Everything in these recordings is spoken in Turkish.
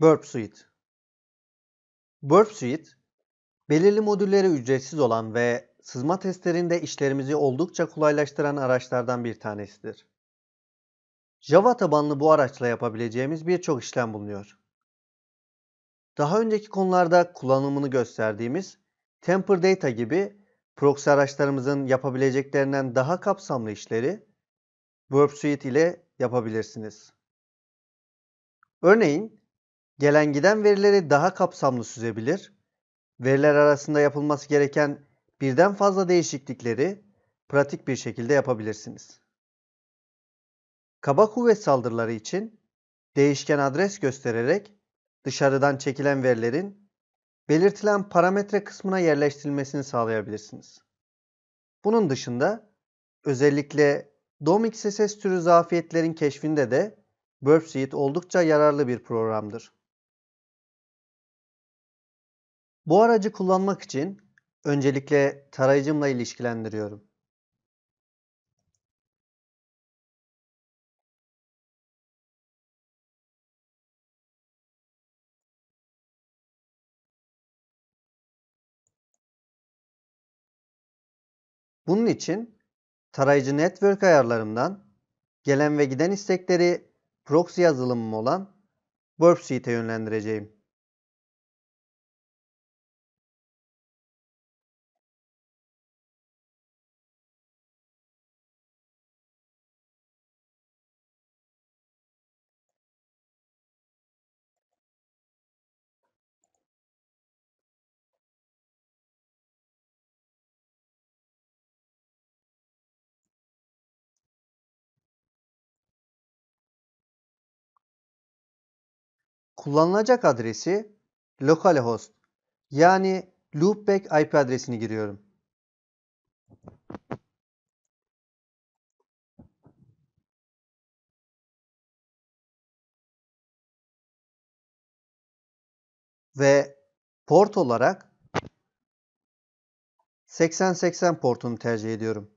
Burp Suite Burp Suite, belirli modülleri ücretsiz olan ve sızma testlerinde işlerimizi oldukça kolaylaştıran araçlardan bir tanesidir. Java tabanlı bu araçla yapabileceğimiz birçok işlem bulunuyor. Daha önceki konularda kullanımını gösterdiğimiz Temper Data gibi proxy araçlarımızın yapabileceklerinden daha kapsamlı işleri Burp Suite ile yapabilirsiniz. Örneğin gelen giden verileri daha kapsamlı süzebilir, veriler arasında yapılması gereken birden fazla değişiklikleri pratik bir şekilde yapabilirsiniz. Kaba kuvvet saldırıları için değişken adres göstererek dışarıdan çekilen verilerin belirtilen parametre kısmına yerleştirilmesini sağlayabilirsiniz. Bunun dışında özellikle DOM XSS türü zafiyetlerin keşfinde de Burpseed oldukça yararlı bir programdır. Bu aracı kullanmak için öncelikle tarayıcımla ilişkilendiriyorum. Bunun için tarayıcı network ayarlarımdan gelen ve giden istekleri proxy yazılımım olan Burp Suite'e yönlendireceğim. kullanılacak adresi localhost yani loopback IP adresini giriyorum. Ve port olarak 8080 portunu tercih ediyorum.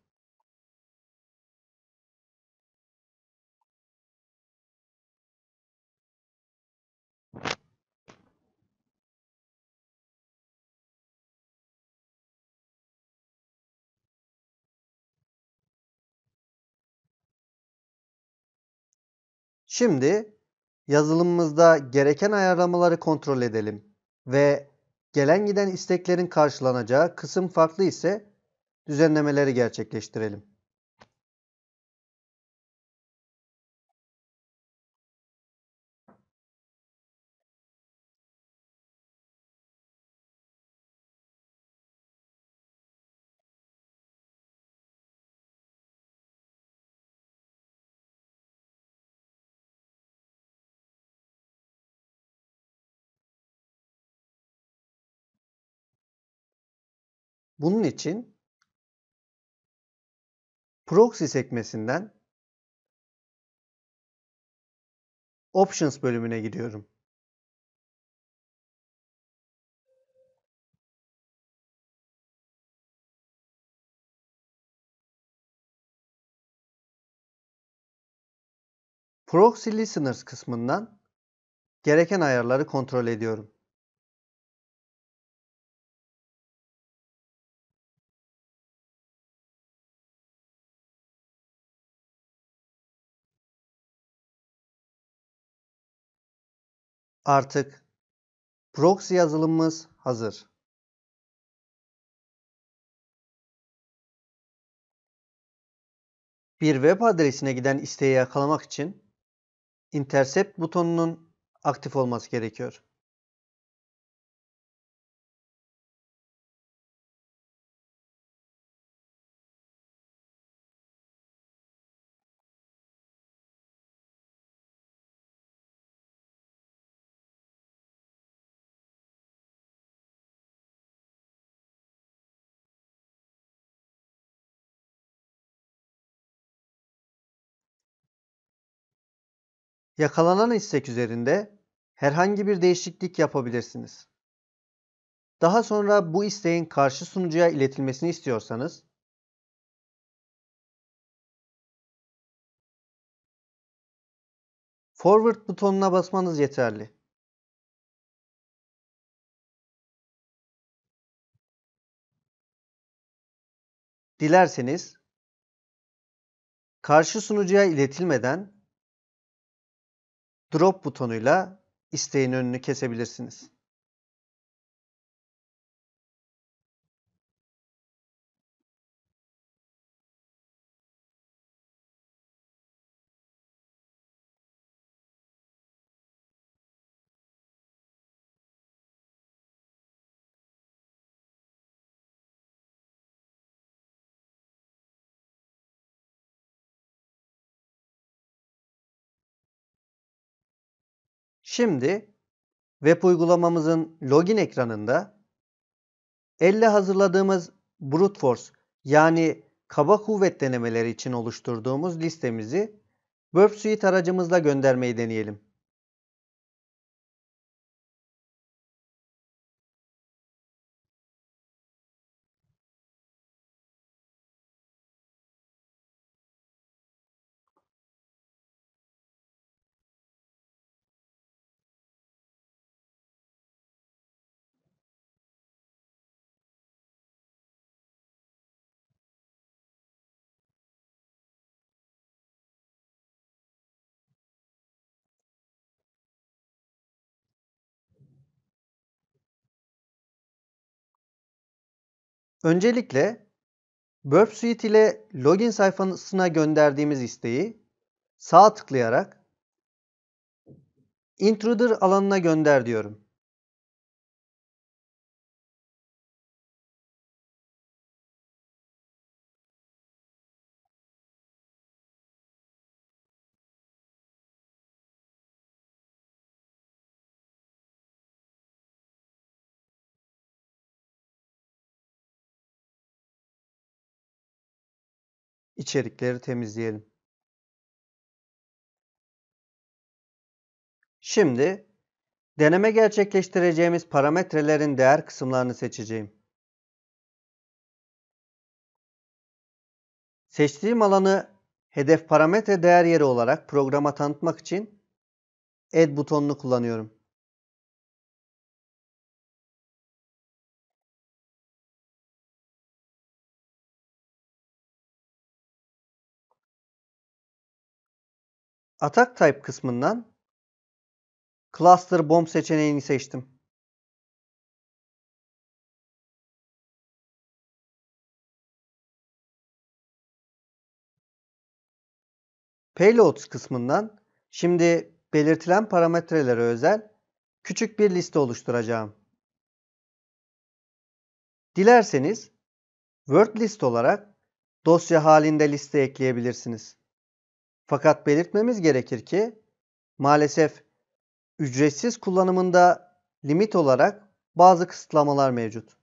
Şimdi yazılımımızda gereken ayarlamaları kontrol edelim ve gelen giden isteklerin karşılanacağı kısım farklı ise düzenlemeleri gerçekleştirelim. Bunun için proxy sekmesinden options bölümüne gidiyorum. Proxy Listeners kısmından gereken ayarları kontrol ediyorum. Artık proxy yazılımımız hazır. Bir web adresine giden isteği yakalamak için intercept butonunun aktif olması gerekiyor. Yakalanan istek üzerinde herhangi bir değişiklik yapabilirsiniz. Daha sonra bu isteğin karşı sunucuya iletilmesini istiyorsanız Forward butonuna basmanız yeterli. Dilerseniz karşı sunucuya iletilmeden drop butonuyla isteğin önünü kesebilirsiniz. Şimdi web uygulamamızın login ekranında elle hazırladığımız brute force yani kaba kuvvet denemeleri için oluşturduğumuz listemizi Burp Suite aracımızla göndermeyi deneyelim. Öncelikle Burp Suite ile login sayfasına gönderdiğimiz isteği sağ tıklayarak Intruder alanına gönder diyorum. içerikleri temizleyelim. Şimdi deneme gerçekleştireceğimiz parametrelerin değer kısımlarını seçeceğim. Seçtiğim alanı hedef parametre değer yeri olarak programa tanıtmak için Add butonunu kullanıyorum. Attack Type kısmından Cluster Bomb seçeneğini seçtim. Payloads kısmından şimdi belirtilen parametrelere özel küçük bir liste oluşturacağım. Dilerseniz Word list olarak dosya halinde liste ekleyebilirsiniz. Fakat belirtmemiz gerekir ki maalesef ücretsiz kullanımında limit olarak bazı kısıtlamalar mevcut.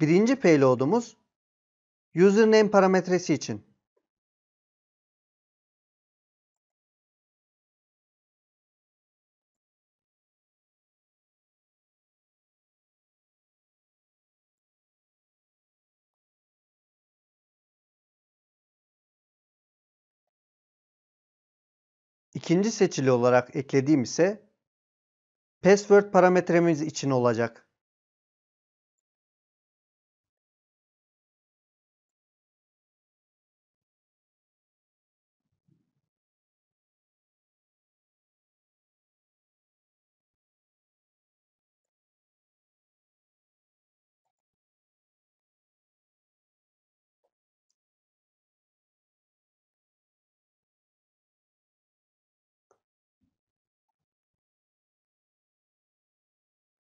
Birinci payload'umuz username parametresi için. İkinci seçili olarak eklediğim ise password parametremiz için olacak.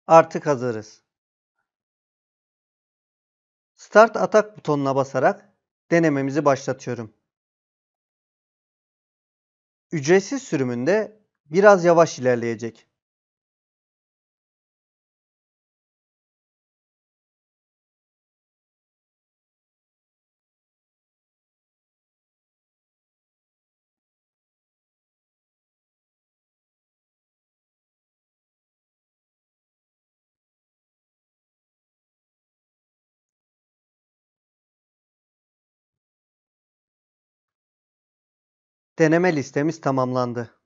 Artık hazırız. Start atak butonuna basarak denememizi başlatıyorum. Ücretsiz sürümünde biraz yavaş ilerleyecek. Deneme listemiz tamamlandı.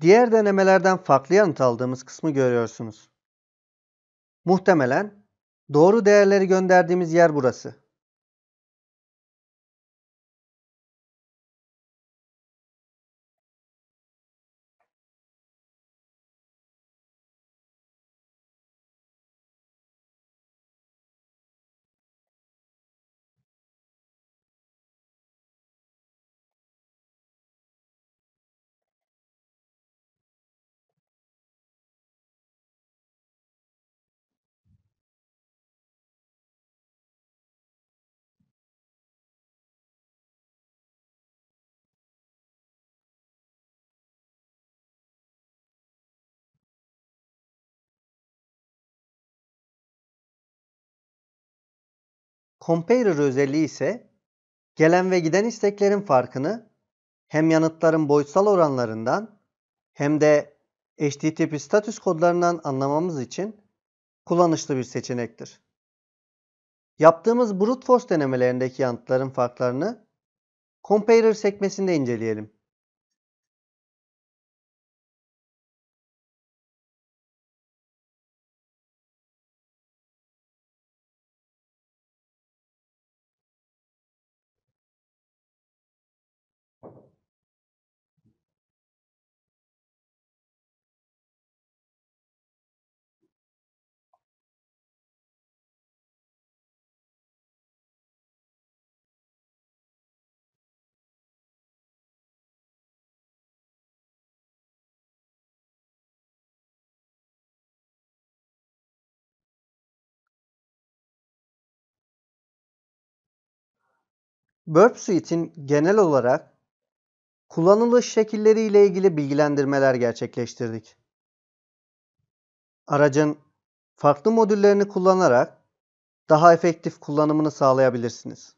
Diğer denemelerden farklı yanıt aldığımız kısmı görüyorsunuz. Muhtemelen doğru değerleri gönderdiğimiz yer burası. Comparer özelliği ise gelen ve giden isteklerin farkını hem yanıtların boyutsal oranlarından hem de HTTP status kodlarından anlamamız için kullanışlı bir seçenektir. Yaptığımız brute force denemelerindeki yanıtların farklarını Comparer sekmesinde inceleyelim. Burp Suite'in genel olarak kullanılış şekilleriyle ilgili bilgilendirmeler gerçekleştirdik. Aracın farklı modüllerini kullanarak daha efektif kullanımını sağlayabilirsiniz.